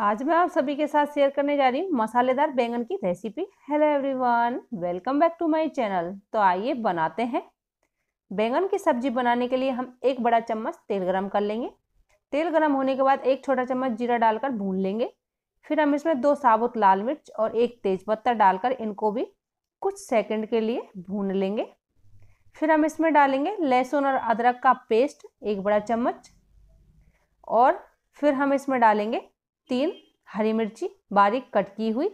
आज मैं आप सभी के साथ शेयर करने जा रही हूँ मसालेदार बैंगन की recipe hello everyone welcome back to my channel तो आइए बनाते हैं बैंगन की सब्जी बनाने के लिए हम एक बड़ा चम्मच तेल गरम कर लेंगे तेल गरम होने के बाद एक छोटा चम्मच जीरा डालकर भून लेंगे फिर हम इसमें दो साबुत लाल मिर्च और एक तेज़पत्ता डालकर इनको भी कुछ सेकेंड के लिए भून लेंगे फिर हम इसमें डालेंगे लहसुन और अदरक का पेस्ट एक बड़ा चम्मच और फिर हम इसमें डालेंगे तीन हरी मिर्ची बारीक कट की हुई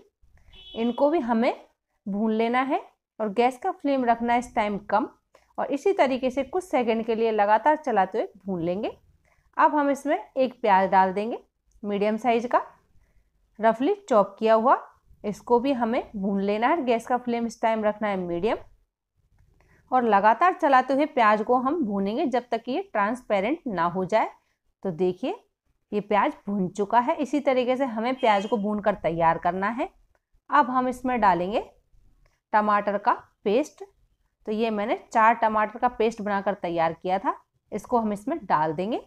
इनको भी हमें भून लेना है और गैस का फ्लेम रखना है इस टाइम कम और इसी तरीके से कुछ सेकंड के लिए लगातार चलाते हुए भून लेंगे अब हम इसमें एक प्याज डाल देंगे मीडियम साइज का रफली चॉप किया हुआ इसको भी हमें भून लेना है गैस का फ्लेम इस टाइम रखना है मीडियम और लगातार चलाते हुए प्याज को हम भूनेंगे जब तक कि ये ट्रांसपेरेंट ना हो जाए तो देखिए ये प्याज भून चुका है इसी तरीके से हमें प्याज को भून कर तैयार करना है अब हम इसमें डालेंगे टमाटर का पेस्ट तो ये मैंने चार टमाटर का पेस्ट बनाकर तैयार किया था इसको हम इसमें डाल देंगे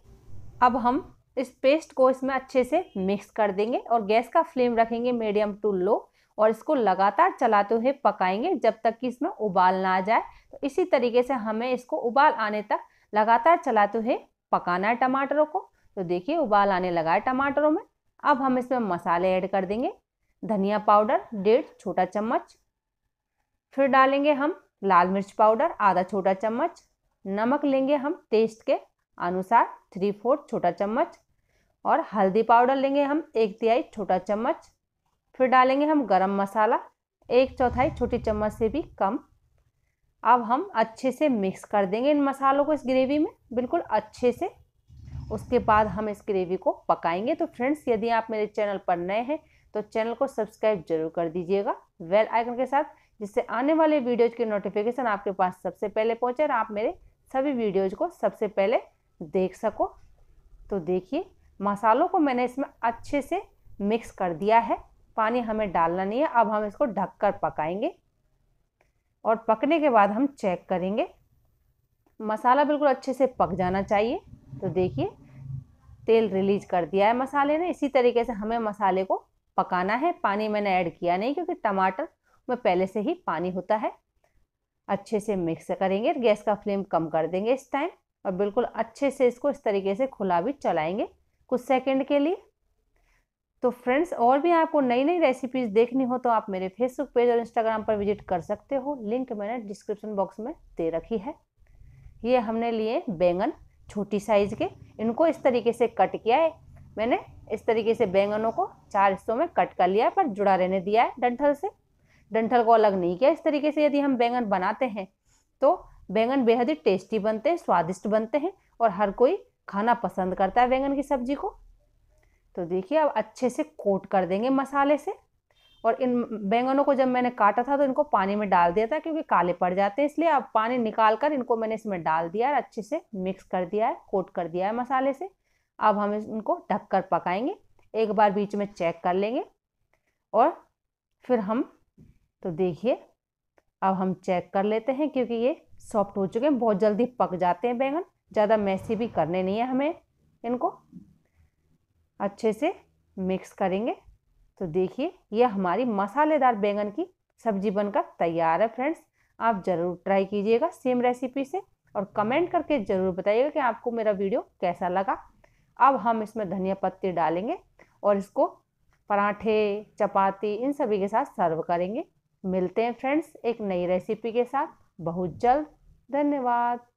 अब हम इस पेस्ट को इसमें अच्छे से मिक्स कर देंगे और गैस का फ्लेम रखेंगे मीडियम टू लो और इसको लगातार चलाते हुए पकाएंगे जब तक कि इसमें उबाल ना आ जाए तो इसी तरीके से हमें इसको उबाल आने तक लगातार चलाते हुए पकाना है टमाटरों को तो देखिए उबाल आने लगा है टमाटरों में अब हम इसमें मसाले ऐड कर देंगे धनिया पाउडर डेढ़ छोटा चम्मच फिर डालेंगे हम लाल मिर्च पाउडर आधा छोटा चम्मच नमक लेंगे हम टेस्ट के अनुसार थ्री फोर्थ छोटा चम्मच और हल्दी पाउडर लेंगे हम एक तिहाई छोटा चम्मच फिर डालेंगे हम गरम मसाला एक चौथाई छोटी चम्मच से भी कम अब हम अच्छे से मिक्स कर देंगे इन मसालों को इस ग्रेवी में बिल्कुल अच्छे से उसके बाद हम इस ग्रेवी को पकाएंगे तो फ्रेंड्स यदि आप मेरे चैनल पर नए हैं तो चैनल को सब्सक्राइब जरूर कर दीजिएगा वेल आइकन के साथ जिससे आने वाले वीडियोज के नोटिफिकेशन आपके पास सबसे पहले पहुँचे और आप मेरे सभी वीडियोज को सबसे पहले देख सको तो देखिए मसालों को मैंने इसमें अच्छे से मिक्स कर दिया है पानी हमें डालना नहीं है अब हम इसको ढक कर पकाएंगे और पकने के बाद हम चेक करेंगे मसाला बिल्कुल अच्छे से पक जाना चाहिए तो देखिए तेल रिलीज कर दिया है मसाले ने इसी तरीके से हमें मसाले को पकाना है पानी मैंने ऐड किया नहीं क्योंकि टमाटर में पहले से ही पानी होता है अच्छे से मिक्स करेंगे गैस का फ्लेम कम कर देंगे इस टाइम और बिल्कुल अच्छे से इसको इस तरीके से खुला भी चलाएंगे कुछ सेकंड के लिए तो फ्रेंड्स और भी आपको नई नई रेसिपीज़ देखनी हो तो आप मेरे फेसबुक पेज और इंस्टाग्राम पर विजिट कर सकते हो लिंक मैंने डिस्क्रिप्शन बॉक्स में दे रखी है ये हमने लिए बैंगन छोटी साइज़ के इनको इस तरीके से कट किया है मैंने इस तरीके से बैंगनों को चार हिस्सों में कट कर लिया है पर जुड़ा रहने दिया है डंठल से डंठल को अलग नहीं किया इस तरीके से यदि हम बैंगन बनाते हैं तो बैंगन बेहद ही टेस्टी बनते हैं स्वादिष्ट बनते हैं और हर कोई खाना पसंद करता है बैंगन की सब्जी को तो देखिए अब अच्छे से कोट कर देंगे मसाले से और इन बैंगनों को जब मैंने काटा था तो इनको पानी में डाल दिया था क्योंकि काले पड़ जाते हैं इसलिए अब पानी निकाल कर इनको मैंने इसमें डाल दिया है अच्छे से मिक्स कर दिया है कोट कर दिया है मसाले से अब हम इनको ढक कर पकाएंगे एक बार बीच में चेक कर लेंगे और फिर हम तो देखिए अब हम चेक कर लेते हैं क्योंकि ये सॉफ्ट हो चुके हैं बहुत जल्दी पक जाते हैं बैंगन ज़्यादा मैसी भी करने नहीं है हमें इनको अच्छे से मिक्स करेंगे तो देखिए यह हमारी मसालेदार बैंगन की सब्जी बनकर तैयार है फ्रेंड्स आप ज़रूर ट्राई कीजिएगा सेम रेसिपी से और कमेंट करके ज़रूर बताइएगा कि आपको मेरा वीडियो कैसा लगा अब हम इसमें धनिया पत्ती डालेंगे और इसको पराठे चपाती इन सभी के साथ सर्व करेंगे मिलते हैं फ्रेंड्स एक नई रेसिपी के साथ बहुत जल्द धन्यवाद